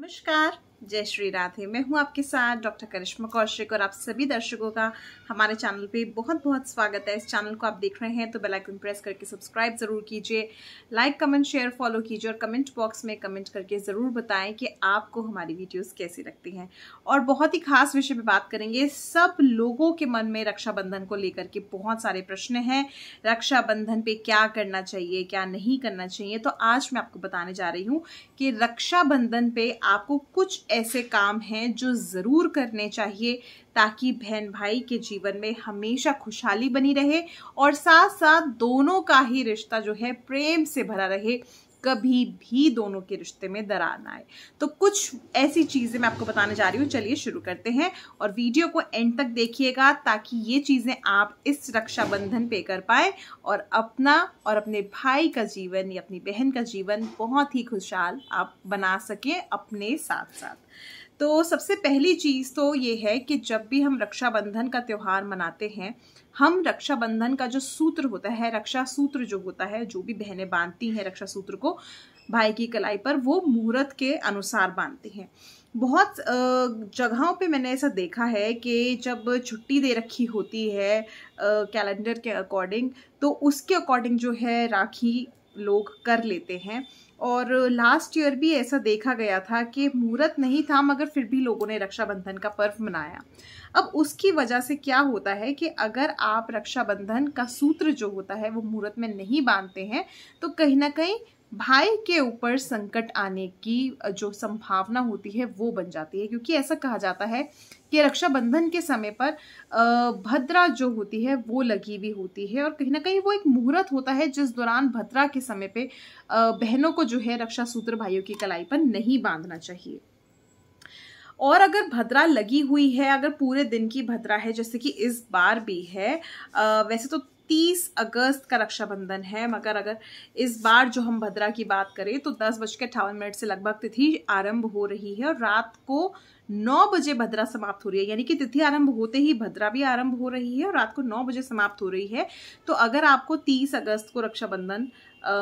नमस्कार जय श्री राधे मैं हूं आपके साथ डॉक्टर करिश्मा कौशिक और आप सभी दर्शकों का हमारे चैनल पे बहुत बहुत स्वागत है इस चैनल को आप देख रहे हैं तो बेल आइकन प्रेस करके सब्सक्राइब ज़रूर कीजिए लाइक कमेंट शेयर फॉलो कीजिए और कमेंट बॉक्स में कमेंट करके ज़रूर बताएं कि आपको हमारी वीडियोज़ कैसी लगती हैं और बहुत ही खास विषय पर बात करेंगे सब लोगों के मन में रक्षाबंधन को लेकर के बहुत सारे प्रश्न हैं रक्षाबंधन पर क्या करना चाहिए क्या नहीं करना चाहिए तो आज मैं आपको बताने जा रही हूँ कि रक्षाबंधन पर आपको कुछ ऐसे काम हैं जो ज़रूर करने चाहिए ताकि बहन भाई के जीवन में हमेशा खुशहाली बनी रहे और साथ साथ दोनों का ही रिश्ता जो है प्रेम से भरा रहे कभी भी दोनों के रिश्ते में दरार ना आए तो कुछ ऐसी चीज़ें मैं आपको बताने जा रही हूँ चलिए शुरू करते हैं और वीडियो को एंड तक देखिएगा ताकि ये चीज़ें आप इस रक्षाबंधन पे कर पाए और अपना और अपने भाई का जीवन या अपनी बहन का जीवन बहुत ही खुशहाल आप बना सकें अपने साथ साथ तो सबसे पहली चीज़ तो ये है कि जब भी हम रक्षाबंधन का त्यौहार मनाते हैं हम रक्षाबंधन का जो सूत्र होता है रक्षा सूत्र जो होता है जो भी बहनें बांधती हैं रक्षा सूत्र को भाई की कलाई पर वो मुहूर्त के अनुसार बांधती हैं बहुत जगहों पे मैंने ऐसा देखा है कि जब छुट्टी दे रखी होती है कैलेंडर के अकॉर्डिंग तो उसके अकॉर्डिंग जो है राखी लोग कर लेते हैं और लास्ट ईयर भी ऐसा देखा गया था कि मुहूर्त नहीं था मगर फिर भी लोगों ने रक्षाबंधन का पर्व मनाया अब उसकी वजह से क्या होता है कि अगर आप रक्षाबंधन का सूत्र जो होता है वो मुहूर्त में नहीं बांधते हैं तो कहीं ना कहीं भाई के ऊपर संकट आने की जो संभावना होती है वो बन जाती है क्योंकि ऐसा कहा जाता है कि रक्षाबंधन के समय पर भद्रा जो होती है वो लगी हुई होती है और कहीं ना कहीं वो एक मुहूर्त होता है जिस दौरान भद्रा के समय पे बहनों को जो है रक्षा सूत्र भाइयों की कलाई पर नहीं बांधना चाहिए और अगर भद्रा लगी हुई है अगर पूरे दिन की भद्रा है जैसे कि इस बार भी है वैसे तो तीस अगस्त का रक्षाबंधन है मगर अगर इस बार जो हम भद्रा की बात करें तो दस बज के अठावन मिनट से लगभग तिथि आरंभ हो रही है और रात को नौ बजे भद्रा समाप्त हो रही है यानी कि तिथि आरंभ होते ही भद्रा भी आरंभ हो रही है और रात को नौ बजे समाप्त हो रही है तो अगर आपको तीस अगस्त को रक्षाबंधन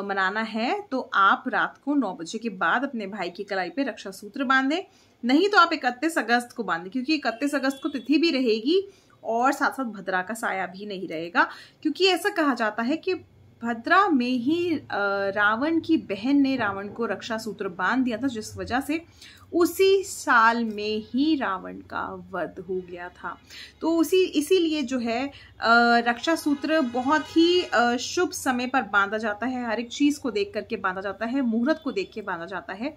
मनाना है तो आप रात को नौ बजे के बाद अपने भाई की कलाई पे रक्षा सूत्र बांधें नहीं तो आप इकतीस अगस्त को बांधें क्योंकि इकतीस अगस्त को तिथि भी रहेगी और साथ साथ भद्रा का साया भी नहीं रहेगा क्योंकि ऐसा कहा जाता है कि भद्रा में ही रावण की बहन ने रावण को रक्षा सूत्र बांध दिया था जिस वजह से उसी साल में ही रावण का वध हो गया था तो उसी इसीलिए जो है रक्षा सूत्र बहुत ही शुभ समय पर बांधा जाता है हर एक चीज़ को देख करके बांधा जाता है मुहूर्त को देख के बांधा जाता है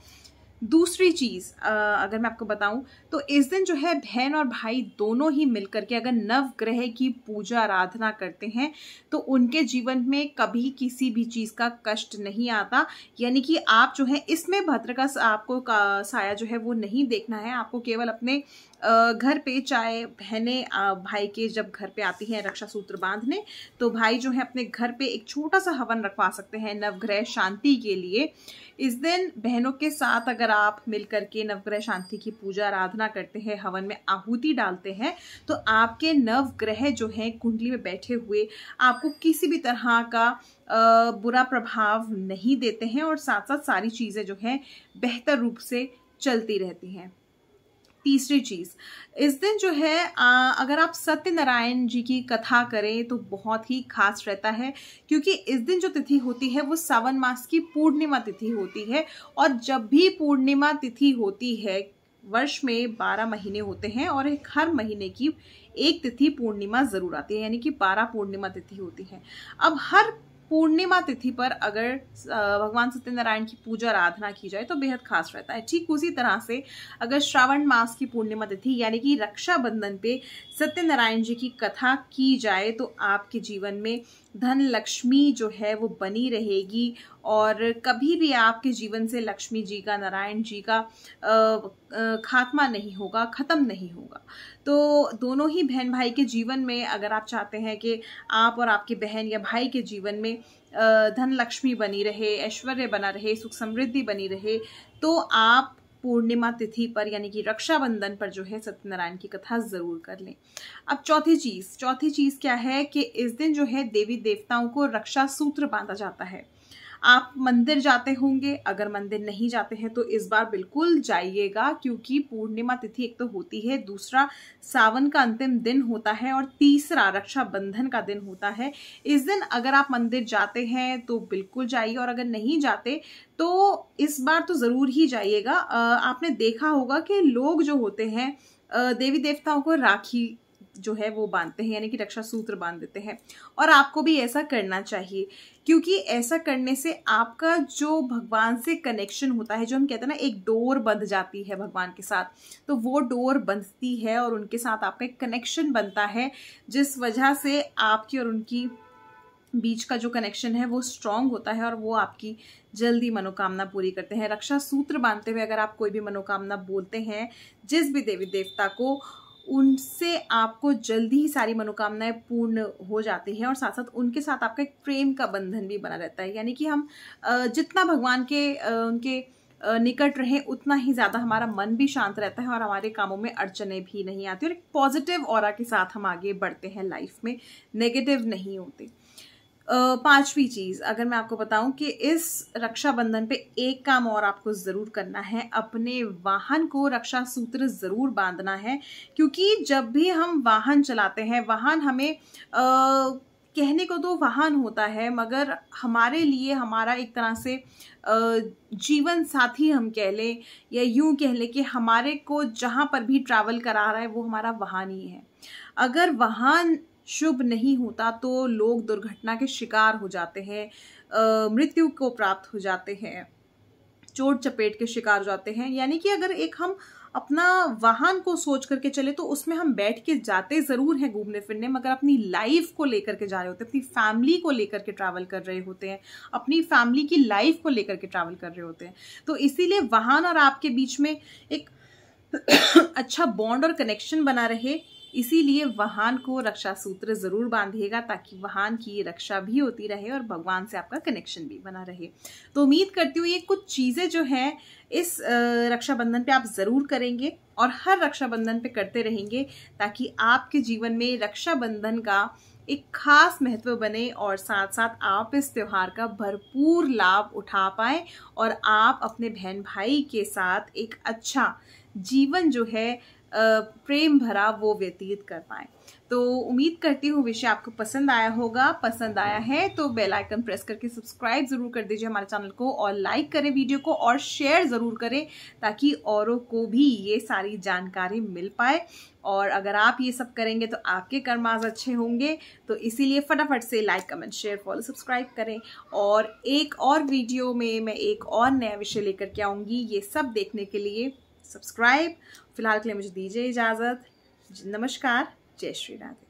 दूसरी चीज़ अगर मैं आपको बताऊं तो इस दिन जो है बहन और भाई दोनों ही मिलकर के अगर नव ग्रह की पूजा आराधना करते हैं तो उनके जीवन में कभी किसी भी चीज़ का कष्ट नहीं आता यानी कि आप जो है इसमें भद्र का आपको का साया जो है वो नहीं देखना है आपको केवल अपने घर पे चाहे बहने भाई के जब घर पे आती हैं रक्षा सूत्र बांधने तो भाई जो है अपने घर पे एक छोटा सा हवन रखवा सकते हैं नवग्रह शांति के लिए इस दिन बहनों के साथ अगर आप मिलकर के नवग्रह शांति की पूजा आराधना करते हैं हवन में आहूति डालते हैं तो आपके नवग्रह जो हैं कुंडली में बैठे हुए आपको किसी भी तरह का बुरा प्रभाव नहीं देते हैं और साथ साथ सारी चीज़ें जो हैं बेहतर रूप से चलती रहती हैं तीसरी चीज़ इस दिन जो है आ, अगर आप सत्यनारायण जी की कथा करें तो बहुत ही खास रहता है क्योंकि इस दिन जो तिथि होती है वो सावन मास की पूर्णिमा तिथि होती है और जब भी पूर्णिमा तिथि होती है वर्ष में बारह महीने होते हैं और एक हर महीने की एक तिथि पूर्णिमा जरूर आती है यानी कि बारह पूर्णिमा तिथि होती है अब हर पूर्णिमा तिथि पर अगर भगवान सत्यनारायण की पूजा आराधना की जाए तो बेहद खास रहता है ठीक उसी तरह से अगर श्रावण मास की पूर्णिमा तिथि यानी कि रक्षाबंधन पे सत्यनारायण जी की कथा की जाए तो आपके जीवन में धन लक्ष्मी जो है वो बनी रहेगी और कभी भी आपके जीवन से लक्ष्मी जी का नारायण जी का खात्मा नहीं होगा ख़त्म नहीं होगा तो दोनों ही बहन भाई के जीवन में अगर आप चाहते हैं कि आप और आपके बहन या भाई के जीवन में धन लक्ष्मी बनी रहे ऐश्वर्य बना रहे सुख समृद्धि बनी रहे तो आप पूर्णिमा तिथि पर यानी कि रक्षाबंधन पर जो है सत्यनारायण की कथा जरूर कर लें अब चौथी चीज़ चौथी चीज़ क्या है कि इस दिन जो है देवी देवताओं को रक्षा सूत्र बांधा जाता है आप मंदिर जाते होंगे अगर मंदिर नहीं जाते हैं तो इस बार बिल्कुल जाइएगा क्योंकि पूर्णिमा तिथि एक तो होती है दूसरा सावन का अंतिम दिन होता है और तीसरा रक्षाबंधन का दिन होता है इस दिन अगर आप मंदिर जाते हैं तो बिल्कुल जाइए और अगर नहीं जाते तो इस बार तो ज़रूर ही जाइएगा आपने देखा होगा कि लोग जो होते हैं देवी देवताओं को राखी जो है वो बांधते हैं यानी कि रक्षा सूत्र बांध देते हैं और आपको भी ऐसा करना चाहिए क्योंकि ऐसा करने से आपका जो भगवान से कनेक्शन होता है जो हम कहते हैं ना एक डोर बंध जाती है भगवान के साथ तो वो डोर बंधती है और उनके साथ आपका एक कनेक्शन बनता है जिस वजह से आपकी और उनकी बीच का जो कनेक्शन है वो स्ट्रांग होता है और वो आपकी जल्दी मनोकामना पूरी करते हैं रक्षा सूत्र बांधते हुए अगर आप कोई भी मनोकामना बोलते हैं जिस भी देवी देवता को उनसे आपको जल्दी ही सारी मनोकामनाएं पूर्ण हो जाती हैं और साथ साथ उनके साथ आपका एक प्रेम का बंधन भी बना रहता है यानी कि हम जितना भगवान के उनके निकट रहे उतना ही ज़्यादा हमारा मन भी शांत रहता है और हमारे कामों में अड़चने भी नहीं आती और एक पॉजिटिव और के साथ हम आगे बढ़ते हैं लाइफ में नेगेटिव नहीं होते पांचवी चीज़ अगर मैं आपको बताऊं कि इस रक्षाबंधन पे एक काम और आपको ज़रूर करना है अपने वाहन को रक्षा सूत्र ज़रूर बांधना है क्योंकि जब भी हम वाहन चलाते हैं वाहन हमें आ, कहने को तो वाहन होता है मगर हमारे लिए हमारा एक तरह से जीवन साथी हम कह लें या यूं कह लें कि हमारे को जहाँ पर भी ट्रैवल करा रहा है वो हमारा वाहन ही है अगर वाहन शुभ नहीं होता तो लोग दुर्घटना के शिकार हो जाते हैं मृत्यु को प्राप्त हो जाते हैं चोट चपेट के शिकार हो जाते हैं यानी कि अगर एक हम अपना वाहन को सोच करके चले तो उसमें हम बैठ के जाते ज़रूर हैं घूमने फिरने मगर अपनी लाइफ को लेकर के जा रहे होते हैं अपनी फैमिली को लेकर के ट्रैवल कर रहे होते हैं अपनी फैमिली की लाइफ को लेकर के ट्रैवल कर रहे होते हैं तो इसीलिए वाहन और आपके बीच में एक अच्छा बॉन्ड और कनेक्शन बना रहे इसीलिए वाहन को रक्षा सूत्र जरूर बांधिएगा ताकि वाहन की रक्षा भी होती रहे और भगवान से आपका कनेक्शन भी बना रहे तो उम्मीद करती हूँ ये कुछ चीज़ें जो है इस रक्षाबंधन पे आप ज़रूर करेंगे और हर रक्षाबंधन पे करते रहेंगे ताकि आपके जीवन में रक्षाबंधन का एक खास महत्व बने और साथ साथ आप इस त्यौहार का भरपूर लाभ उठा पाए और आप अपने बहन भाई के साथ एक अच्छा जीवन जो है प्रेम भरा वो व्यतीत कर पाएँ तो उम्मीद करती हूँ विषय आपको पसंद आया होगा पसंद आया है तो बेल आइकन प्रेस करके सब्सक्राइब ज़रूर कर दीजिए हमारे चैनल को और लाइक करें वीडियो को और शेयर ज़रूर करें ताकि औरों को भी ये सारी जानकारी मिल पाए और अगर आप ये सब करेंगे तो आपके कर्माज अच्छे होंगे तो इसीलिए फटाफट से like comment share follow subscribe करें और एक और वीडियो में मैं एक और नया विषय लेकर के आऊँगी ये सब देखने के लिए सब्सक्राइब फिलहाल के लिए मुझे दीजिए इजाज़त नमस्कार जय श्री राधे